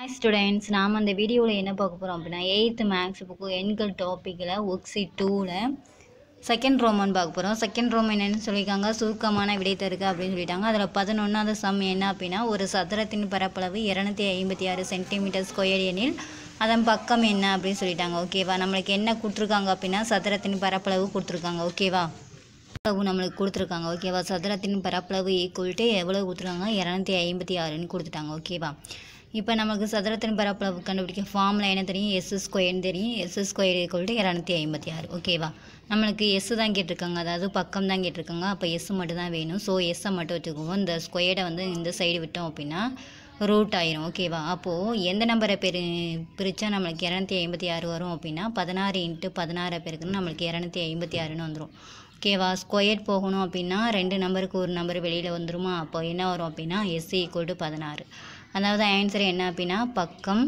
hi students நாம் அந்த வீடியோவில் என்ன பார்க்க போகிறோம் அப்படின்னா எயித்து மேக்ஸ் புக்கு எண்கள் டாப்பிக்கில் ஒக்ஸி டூவில் செகண்ட் ரோமன் பார்க்க போகிறோம் செகண்ட் ரோம் என்னென்னு சொல்லியிருக்காங்க சுருக்கமான விடை தருக்கு அப்படின்னு சொல்லிட்டாங்க அதில் பதினொன்றாவது சம் என்ன அப்படின்னா ஒரு சதுரத்தின் பரப்பளவு இரநூத்தி ஐம்பத்தி ஆறு சென்டிமீட்டர் ஸ்கொயர் எனில் அதன் பக்கம் என்ன அப்படின்னு சொல்லிட்டாங்க ஓகேவா நம்மளுக்கு என்ன கொடுத்துருக்காங்க அப்படின்னா சதுரத்தின் பரப்பளவு கொடுத்துருக்காங்க ஓகேவா பரப்பளவு நம்மளுக்கு கொடுத்துருக்காங்க ஓகேவா சதுரத்தின் பரப்பளவு ஈக்குவல்ட்டு எவ்வளோ கொடுத்துருக்காங்க இரநூத்தி ஐம்பத்தி ஆறுன்னு கொடுத்துட்டாங்க ஓகேவா இப்போ நமக்கு சதுரத்தின் பரப்பளவு கண்டுபிடிக்க ஃபார்முலா என்ன தெரியும் எஸ் ஸ்கொயர்னு தெரியும் எஸ் ஸ்கொயர் ஈக்குவல் இரநூத்தி ஐம்பத்தி ஆறு ஓகேவா நம்மளுக்கு எஸ் தான் கேட்டிருக்காங்க அதாவது பக்கம் தான் கேட்டிருக்காங்க அப்போ எஸ் மட்டும் தான் வேணும் ஸோ எஸ்ஸை மட்டும் வச்சுக்குவோம் இந்த ஸ்கொயரை வந்து இந்த சைடு விட்டோம் அப்படின்னா ரூட் ஆயிரும் ஓகேவா அப்போது எந்த நம்பரை பெரு பிரித்தா நம்மளுக்கு இரநூத்தி ஐம்பத்தி ஆறு வரும் அப்படின்னா பதினாறு இன்ட்டு பதினாறு பேருக்குன்னு நம்மளுக்கு இரநூத்தி ஐம்பத்தி ஆறுன்னு வந்துடும் ஓகேவா ஸ்கொயர் போகணும் அப்படின்னா ரெண்டு நம்பருக்கு ஒரு நம்பர் வெளியில் வந்துருமா அப்போ என்ன வரும் அப்படின்னா எஸ் ஈக்குவல் டு பதினாறு அதாவது ஆன்சர் என்ன அப்படின்னா பக்கம்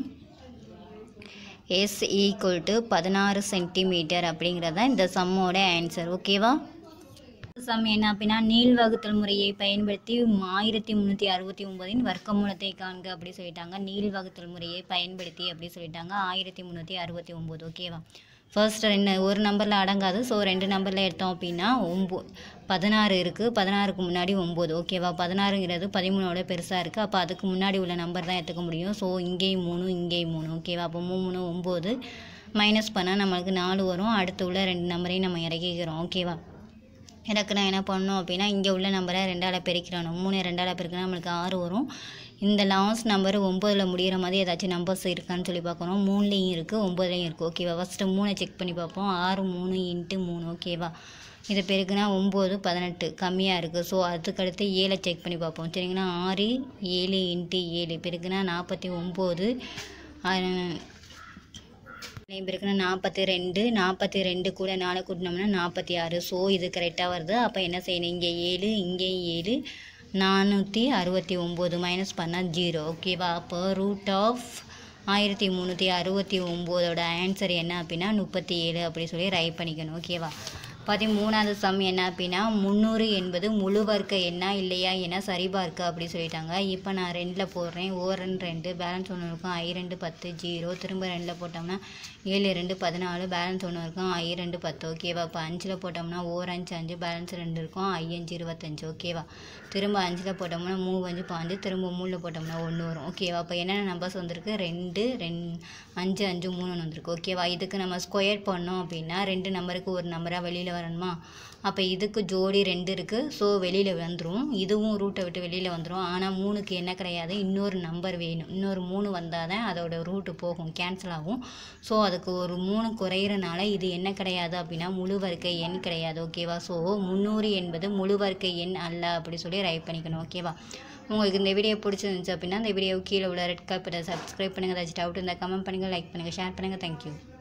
எஸ் ஈக்குவல் டு பதினாறு சென்டிமீட்டர் அப்படிங்கிறதான் இந்த சம்மோட ஆன்சர் ஓகேவா சம் என்ன அப்படின்னா வகுத்தல் முறையை பயன்படுத்தி ஆயிரத்தி முந்நூற்றி அறுபத்தி ஒம்பதின் வர்க்கமூலத்தை காண்க அப்படி சொல்லிட்டாங்க வகுத்தல் முறையை பயன்படுத்தி அப்படி சொல்லிட்டாங்க ஆயிரத்தி முந்நூற்றி அறுபத்தி ஒம்பது ஓகேவா ஃபர்ஸ்ட் ரெண்டு ஒரு நம்பரில் அடங்காது ஸோ ரெண்டு நம்பரில் எடுத்தோம் அப்படின்னா ஒம்போ பதினாறு இருக்குது பதினாறுக்கு முன்னாடி ஒம்பது ஓகேவா பதினாறுங்கிறது பதிமூணோட பெருசாக இருக்குது அப்போ அதுக்கு முன்னாடி உள்ள நம்பர் தான் எடுத்துக்க முடியும் ஸோ இங்கேயும் மூணு இங்கேயும் மூணு ஓகேவா அப்போ மூணு ஒம்பது மைனஸ் பண்ணால் நம்மளுக்கு நாலு வரும் அடுத்து உள்ள ரெண்டு நம்பரையும் நம்ம இறக்கிக்கிறோம் ஓகேவா எனக்கு நான் என்ன பண்ணணும் அப்படின்னா இங்கே உள்ள நம்பரை ரெண்டால் பெருக்கிறானோ மூணு ரெண்டால் பெருக்கினா நம்மளுக்கு ஆறு வரும் இந்த லாஸ்ட் நம்பர் ஒம்பதில் முடிகிற மாதிரி ஏதாச்சும் நம்பர்ஸ் இருக்கான்னு சொல்லி பார்க்கணும் மூணுலேயும் இருக்குது ஒம்பதுலேயும் இருக்குது ஓகேவா ஃபஸ்ட்டு மூணை செக் பண்ணி பார்ப்போம் ஆறு மூணு இன்ட்டு மூணு ஓகேவா இதை பெருக்குனா ஒம்பது பதினெட்டு கம்மியாக இருக்குது ஸோ அதுக்கடுத்து ஏழை செக் பண்ணி பார்ப்போம் சரிங்கன்னா ஆறு ஏழு இன்ட்டு ஏழு பெருக்குனா நாற்பத்தி ஒம்பது நேம் இருக்குன்னா நாற்பத்தி ரெண்டு நாற்பத்தி ரெண்டு கூட நாலு கூட்டினோம்னா நாற்பத்தி ஆறு ஸோ இது கரெக்டாக வருது அப்போ என்ன செய்யணும் இங்கே ஏழு இங்கேயும் ஏழு நானூற்றி அறுபத்தி ஒம்பது மைனஸ் பண்ணால் ஜீரோ ஓகேவா அப்போ ரூட் ஆஃப் ஆயிரத்தி முந்நூற்றி அறுபத்தி ஒம்போதோட ஆன்சர் என்ன அப்படின்னா முப்பத்தி ஏழு அப்படி சொல்லி ரைட் பண்ணிக்கணும் ஓகேவா பதிமூணாவது சம் என்ன அப்படின்னா முந்நூறு என்பது முழு வர்க்க எண்ணா இல்லையா என சரிபார்க்க அப்படி சொல்லிட்டாங்க இப்போ நான் ரெண்டில் போடுறேன் ஓ ரெண்டு ரெண்டு பேலன்ஸ் ஒன்று இருக்கும் ஐ ரெண்டு பத்து ஜீரோ திரும்ப ரெண்டில் போட்டோம்னா ஏழு ரெண்டு பதினாலு பேலன்ஸ் ஒன்று இருக்கும் ஐ ரெண்டு பத்து ஓகேவா இப்போ அஞ்சில் போட்டோம்னா ஓர் அஞ்சு அஞ்சு பேலன்ஸ் ரெண்டு இருக்கும் ஐ அஞ்சு இருபத்தஞ்சு ஓகேவா திரும்ப அஞ்சில் போட்டோம்னா மூணு அஞ்சு பாஞ்சு திரும்ப மூணில் போட்டோம்னா ஒன்று வரும் ஓகேவா இப்போ என்னென்ன நம்பர்ஸ் வந்திருக்கு ரெண்டு ரெண் அஞ்சு அஞ்சு மூணு ஒன்று வந்திருக்கு ஓகேவா இதுக்கு நம்ம ஸ்கொயர் பண்ணோம் அப்படின்னா ரெண்டு நம்பருக்கு ஒரு நம்பராக வெளியில் வரணுமா அப்போ இதுக்கு ஜோடி ரெண்டு இருக்குது ஸோ வெளியில் வந்துடும் இதுவும் ரூட்டை விட்டு வெளியில் வந்துடும் ஆனால் மூணுக்கு என்ன கிடையாது இன்னொரு நம்பர் வேணும் இன்னொரு மூணு வந்தால் தான் அதோடய ரூட்டு போகும் கேன்சல் ஆகும் ஸோ அதுக்கு ஒரு மூணு குறையிறனால இது என்ன கிடையாது அப்படின்னா முழு வர்க்கை எண் கிடையாது ஓகேவா ஸோ முந்நூறு என்பது முழு வர்க்கை எண் அல்ல அப்படி சொல்லி ரைட் பண்ணிக்கணும் ஓகேவா உங்களுக்கு இந்த வீடியோ பிடிச்சிருந்துச்சு அப்படின்னா இந்த வீடியோ கீழே உள்ள ரெட் கலர் பட்டை சப்ஸ்கிரைப் பண்ணுங்கள் ஏதாச்சும் டவுட் இருந்தால் கமெண்ட் பண்ணுங்கள் லைக் பண்ணுங்கள் ஷேர் பண்ணுங்கள் தேங்க்யூ